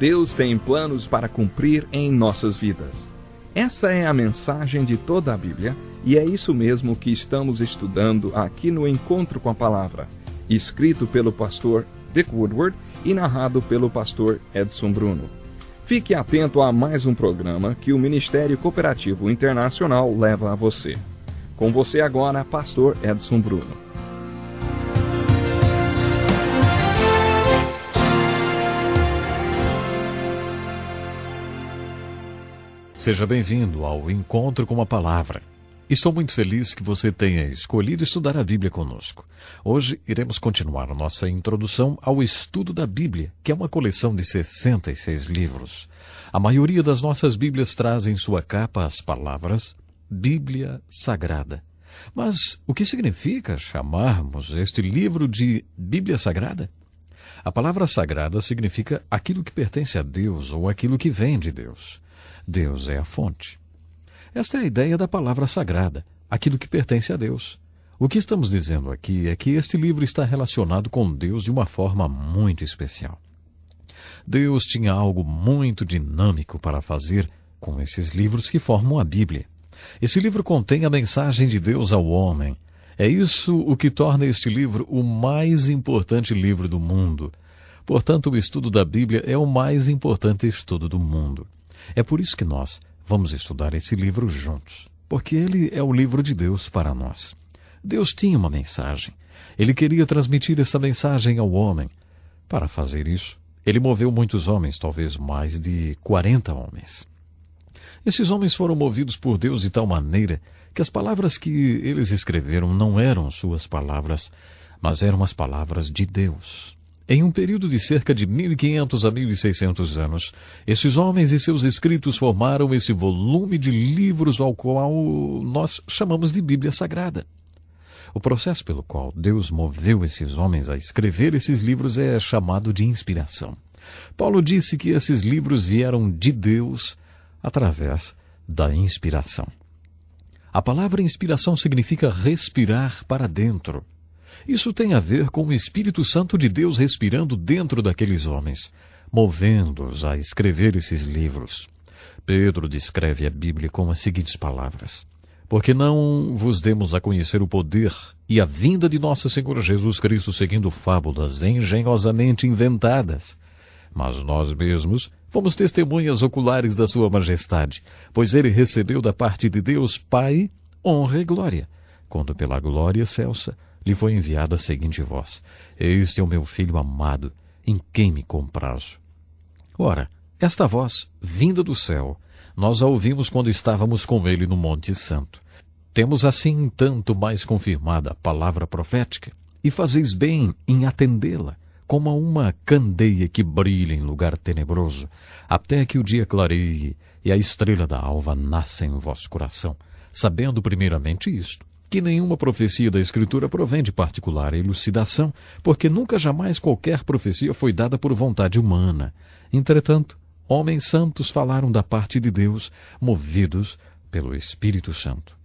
Deus tem planos para cumprir em nossas vidas. Essa é a mensagem de toda a Bíblia e é isso mesmo que estamos estudando aqui no Encontro com a Palavra, escrito pelo pastor Dick Woodward e narrado pelo pastor Edson Bruno. Fique atento a mais um programa que o Ministério Cooperativo Internacional leva a você. Com você agora, pastor Edson Bruno. Seja bem-vindo ao Encontro com a Palavra. Estou muito feliz que você tenha escolhido estudar a Bíblia conosco. Hoje iremos continuar nossa introdução ao estudo da Bíblia, que é uma coleção de 66 livros. A maioria das nossas Bíblias traz em sua capa as palavras Bíblia Sagrada. Mas o que significa chamarmos este livro de Bíblia Sagrada? A palavra sagrada significa aquilo que pertence a Deus ou aquilo que vem de Deus. Deus é a fonte. Esta é a ideia da palavra sagrada, aquilo que pertence a Deus. O que estamos dizendo aqui é que este livro está relacionado com Deus de uma forma muito especial. Deus tinha algo muito dinâmico para fazer com esses livros que formam a Bíblia. Esse livro contém a mensagem de Deus ao homem. É isso o que torna este livro o mais importante livro do mundo. Portanto, o estudo da Bíblia é o mais importante estudo do mundo. É por isso que nós vamos estudar esse livro juntos, porque ele é o livro de Deus para nós. Deus tinha uma mensagem. Ele queria transmitir essa mensagem ao homem. Para fazer isso, ele moveu muitos homens, talvez mais de 40 homens. Esses homens foram movidos por Deus de tal maneira que as palavras que eles escreveram não eram suas palavras, mas eram as palavras de Deus. Em um período de cerca de 1500 a 1600 anos, esses homens e seus escritos formaram esse volume de livros ao qual nós chamamos de Bíblia Sagrada. O processo pelo qual Deus moveu esses homens a escrever esses livros é chamado de inspiração. Paulo disse que esses livros vieram de Deus através da inspiração. A palavra inspiração significa respirar para dentro. Isso tem a ver com o Espírito Santo de Deus respirando dentro daqueles homens, movendo-os a escrever esses livros. Pedro descreve a Bíblia com as seguintes palavras: Porque não vos demos a conhecer o poder e a vinda de nosso Senhor Jesus Cristo seguindo fábulas engenhosamente inventadas, mas nós mesmos fomos testemunhas oculares da Sua Majestade, pois ele recebeu da parte de Deus Pai honra e glória, quando pela glória excelsa lhe foi enviada a seguinte voz: Eis é o meu filho amado, em quem me comprazo. Ora, esta voz, vinda do céu, nós a ouvimos quando estávamos com ele no Monte Santo. Temos assim tanto mais confirmada a palavra profética, e fazeis bem em atendê-la, como a uma candeia que brilha em lugar tenebroso, até que o dia clareie e a estrela da alva nasça em vosso coração, sabendo primeiramente isto, que nenhuma profecia da Escritura provém de particular elucidação, porque nunca jamais qualquer profecia foi dada por vontade humana. Entretanto, homens santos falaram da parte de Deus, movidos pelo Espírito Santo.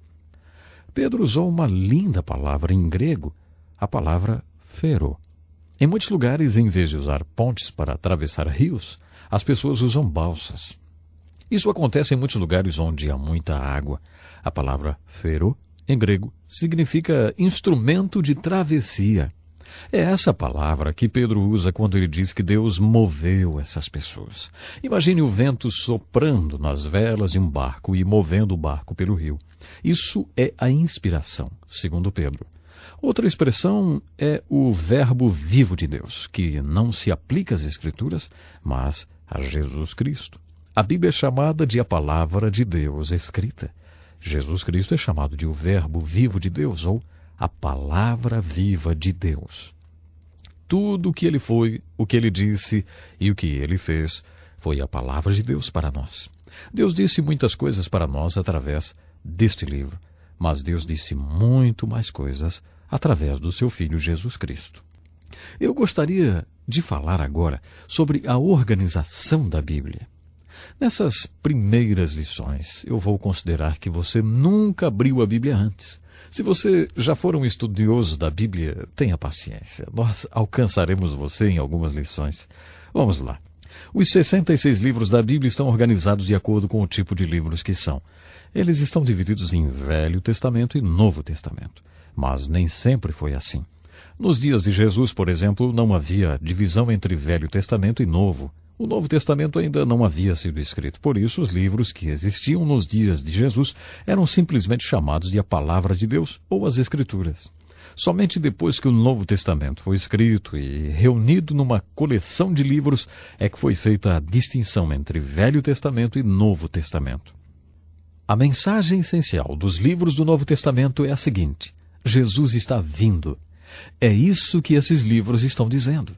Pedro usou uma linda palavra em grego, a palavra fero. Em muitos lugares, em vez de usar pontes para atravessar rios, as pessoas usam balsas. Isso acontece em muitos lugares onde há muita água. A palavra ferou em grego, significa instrumento de travessia. É essa palavra que Pedro usa quando ele diz que Deus moveu essas pessoas. Imagine o vento soprando nas velas de um barco e movendo o barco pelo rio. Isso é a inspiração, segundo Pedro. Outra expressão é o verbo vivo de Deus, que não se aplica às Escrituras, mas a Jesus Cristo. A Bíblia é chamada de a palavra de Deus escrita. Jesus Cristo é chamado de o Verbo vivo de Deus ou a palavra viva de Deus. Tudo o que ele foi, o que ele disse e o que ele fez foi a palavra de Deus para nós. Deus disse muitas coisas para nós através deste livro, mas Deus disse muito mais coisas através do seu filho Jesus Cristo. Eu gostaria de falar agora sobre a organização da Bíblia. Nessas primeiras lições, eu vou considerar que você nunca abriu a Bíblia antes. Se você já for um estudioso da Bíblia, tenha paciência. Nós alcançaremos você em algumas lições. Vamos lá. Os 66 livros da Bíblia estão organizados de acordo com o tipo de livros que são. Eles estão divididos em Velho Testamento e Novo Testamento. Mas nem sempre foi assim. Nos dias de Jesus, por exemplo, não havia divisão entre Velho Testamento e Novo. O Novo Testamento ainda não havia sido escrito, por isso os livros que existiam nos dias de Jesus eram simplesmente chamados de a Palavra de Deus ou as Escrituras. Somente depois que o Novo Testamento foi escrito e reunido numa coleção de livros é que foi feita a distinção entre Velho Testamento e Novo Testamento. A mensagem essencial dos livros do Novo Testamento é a seguinte: Jesus está vindo. É isso que esses livros estão dizendo.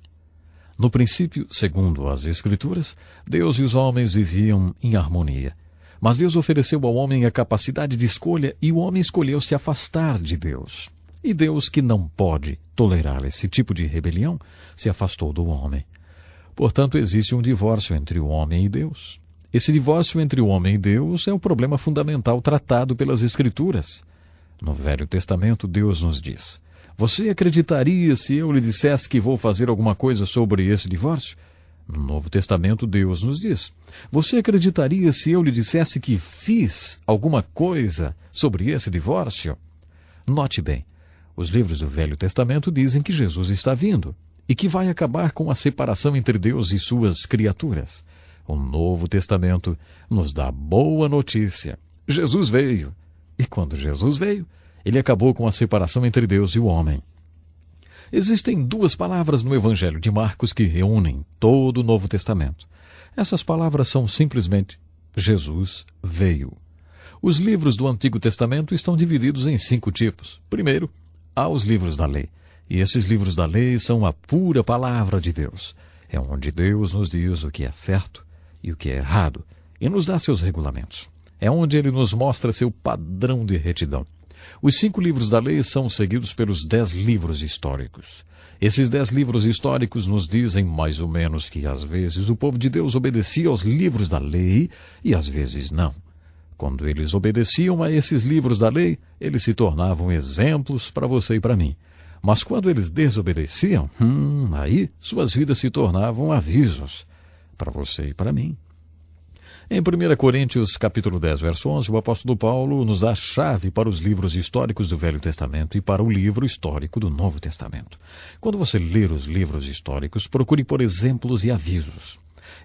No princípio, segundo as Escrituras, Deus e os homens viviam em harmonia. Mas Deus ofereceu ao homem a capacidade de escolha e o homem escolheu se afastar de Deus. E Deus, que não pode tolerar esse tipo de rebelião, se afastou do homem. Portanto, existe um divórcio entre o homem e Deus. Esse divórcio entre o homem e Deus é o problema fundamental tratado pelas Escrituras. No Velho Testamento, Deus nos diz: você acreditaria se eu lhe dissesse que vou fazer alguma coisa sobre esse divórcio? No Novo Testamento, Deus nos diz: Você acreditaria se eu lhe dissesse que fiz alguma coisa sobre esse divórcio? Note bem, os livros do Velho Testamento dizem que Jesus está vindo e que vai acabar com a separação entre Deus e suas criaturas. O Novo Testamento nos dá boa notícia. Jesus veio. E quando Jesus veio, ele acabou com a separação entre Deus e o homem. Existem duas palavras no Evangelho de Marcos que reúnem todo o Novo Testamento. Essas palavras são simplesmente Jesus veio. Os livros do Antigo Testamento estão divididos em cinco tipos. Primeiro, há os livros da lei. E esses livros da lei são a pura palavra de Deus. É onde Deus nos diz o que é certo e o que é errado e nos dá seus regulamentos. É onde ele nos mostra seu padrão de retidão. Os cinco livros da lei são seguidos pelos dez livros históricos. Esses dez livros históricos nos dizem mais ou menos que às vezes o povo de Deus obedecia aos livros da lei e às vezes não. Quando eles obedeciam a esses livros da lei, eles se tornavam exemplos para você e para mim. Mas quando eles desobedeciam, hum, aí suas vidas se tornavam avisos para você e para mim. Em 1 Coríntios, capítulo 10, verso 11, o apóstolo Paulo nos dá chave para os livros históricos do Velho Testamento e para o livro histórico do Novo Testamento. Quando você ler os livros históricos, procure por exemplos e avisos.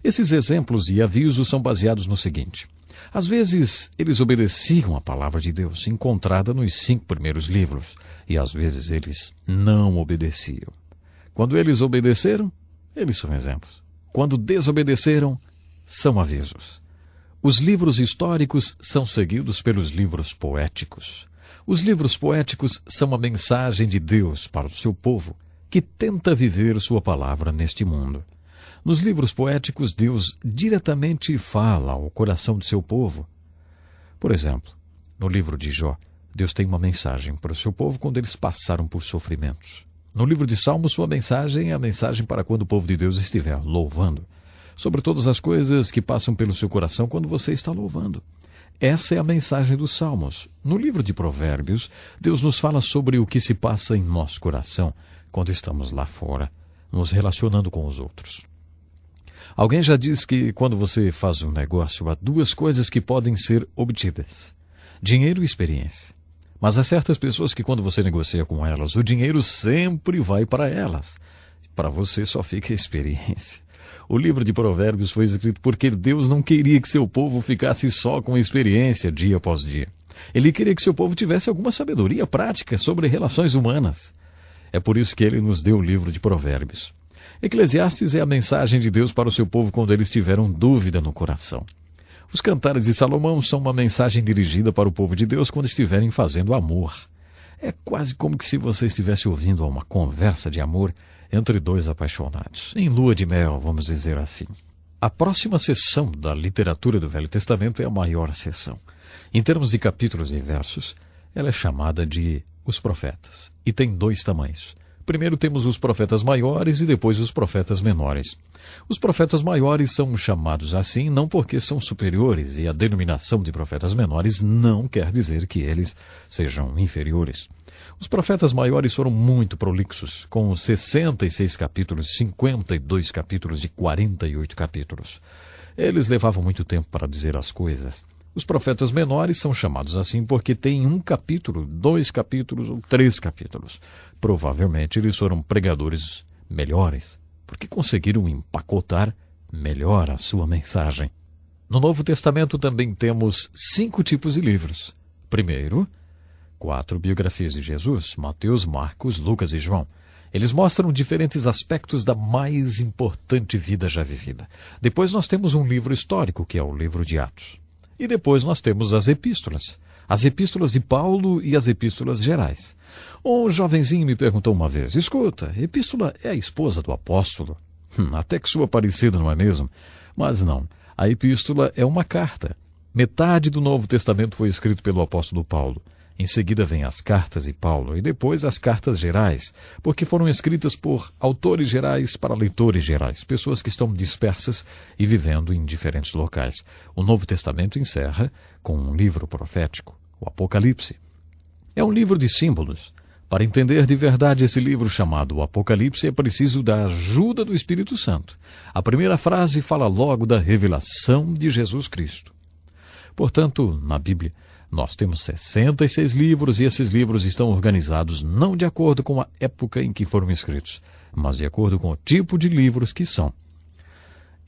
Esses exemplos e avisos são baseados no seguinte: às vezes, eles obedeciam a palavra de Deus, encontrada nos cinco primeiros livros, e às vezes eles não obedeciam. Quando eles obedeceram, eles são exemplos. Quando desobedeceram, são avisos. Os livros históricos são seguidos pelos livros poéticos. Os livros poéticos são a mensagem de Deus para o seu povo, que tenta viver sua palavra neste mundo. Nos livros poéticos, Deus diretamente fala ao coração do seu povo. Por exemplo, no livro de Jó, Deus tem uma mensagem para o seu povo quando eles passaram por sofrimentos. No livro de Salmos, sua mensagem é a mensagem para quando o povo de Deus estiver louvando sobre todas as coisas que passam pelo seu coração quando você está louvando. Essa é a mensagem dos Salmos. No livro de Provérbios, Deus nos fala sobre o que se passa em nosso coração quando estamos lá fora, nos relacionando com os outros. Alguém já diz que quando você faz um negócio, há duas coisas que podem ser obtidas: dinheiro e experiência. Mas há certas pessoas que, quando você negocia com elas, o dinheiro sempre vai para elas. Para você só fica a experiência. O livro de Provérbios foi escrito porque Deus não queria que seu povo ficasse só com experiência dia após dia. Ele queria que seu povo tivesse alguma sabedoria prática sobre relações humanas. É por isso que ele nos deu o livro de Provérbios. Eclesiastes é a mensagem de Deus para o seu povo quando eles tiveram dúvida no coração. Os cantares de Salomão são uma mensagem dirigida para o povo de Deus quando estiverem fazendo amor. É quase como que se você estivesse ouvindo uma conversa de amor entre dois apaixonados, em lua de mel, vamos dizer assim. A próxima sessão da literatura do Velho Testamento é a maior sessão. Em termos de capítulos e versos, ela é chamada de Os Profetas e tem dois tamanhos. Primeiro temos os profetas maiores e depois os profetas menores. Os profetas maiores são chamados assim não porque são superiores e a denominação de profetas menores não quer dizer que eles sejam inferiores. Os profetas maiores foram muito prolixos, com 66 capítulos, 52 capítulos e 48 capítulos. Eles levavam muito tempo para dizer as coisas. Os profetas menores são chamados assim porque têm um capítulo, dois capítulos ou três capítulos. Provavelmente eles foram pregadores melhores, porque conseguiram empacotar melhor a sua mensagem. No Novo Testamento também temos cinco tipos de livros. Primeiro, quatro biografias de Jesus: Mateus, Marcos, Lucas e João. Eles mostram diferentes aspectos da mais importante vida já vivida. Depois nós temos um livro histórico, que é o livro de Atos. E depois nós temos as epístolas. As epístolas de Paulo e as epístolas gerais. Um jovenzinho me perguntou uma vez: escuta, epístola é a esposa do apóstolo? Hum, até que sua parecida, não é mesmo? Mas não. A epístola é uma carta. Metade do Novo Testamento foi escrito pelo apóstolo Paulo. Em seguida vêm as cartas de Paulo e depois as cartas gerais, porque foram escritas por autores gerais para leitores gerais, pessoas que estão dispersas e vivendo em diferentes locais. O Novo Testamento encerra com um livro profético, o Apocalipse. É um livro de símbolos. Para entender de verdade esse livro chamado o Apocalipse, é preciso da ajuda do Espírito Santo. A primeira frase fala logo da revelação de Jesus Cristo. Portanto, na Bíblia, nós temos 66 livros e esses livros estão organizados não de acordo com a época em que foram escritos, mas de acordo com o tipo de livros que são.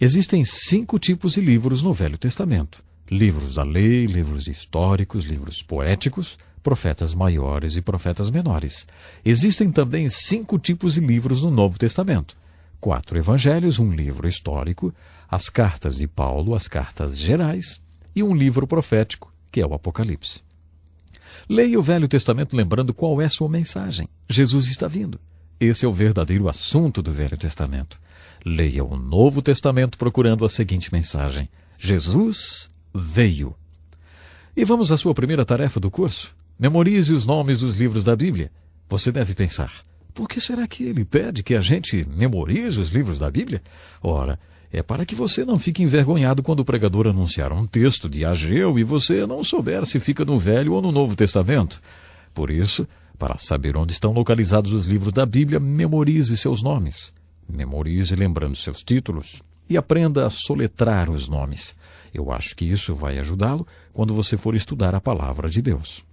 Existem cinco tipos de livros no Velho Testamento: livros da lei, livros históricos, livros poéticos, profetas maiores e profetas menores. Existem também cinco tipos de livros no Novo Testamento: quatro evangelhos, um livro histórico, as cartas de Paulo, as cartas gerais e um livro profético que é o Apocalipse. Leia o Velho Testamento lembrando qual é sua mensagem. Jesus está vindo. Esse é o verdadeiro assunto do Velho Testamento. Leia o Novo Testamento procurando a seguinte mensagem: Jesus veio. E vamos à sua primeira tarefa do curso. Memorize os nomes dos livros da Bíblia. Você deve pensar: por que será que ele pede que a gente memorize os livros da Bíblia? Ora, é para que você não fique envergonhado quando o pregador anunciar um texto de Ageu e você não souber se fica no Velho ou no Novo Testamento. Por isso, para saber onde estão localizados os livros da Bíblia, memorize seus nomes. Memorize lembrando seus títulos e aprenda a soletrar os nomes. Eu acho que isso vai ajudá-lo quando você for estudar a palavra de Deus.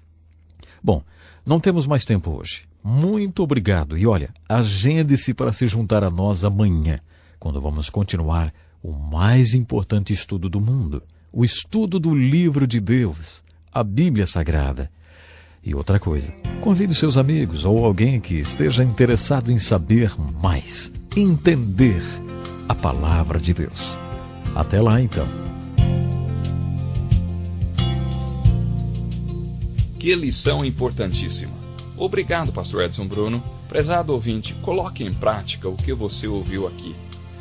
Bom, não temos mais tempo hoje. Muito obrigado e olha, agende-se para se juntar a nós amanhã quando vamos continuar o mais importante estudo do mundo, o estudo do livro de Deus, a Bíblia Sagrada. E outra coisa, convide seus amigos ou alguém que esteja interessado em saber mais, entender a palavra de Deus. Até lá então. Que lição importantíssima. Obrigado, Pastor Edson Bruno. Prezado ouvinte, coloque em prática o que você ouviu aqui.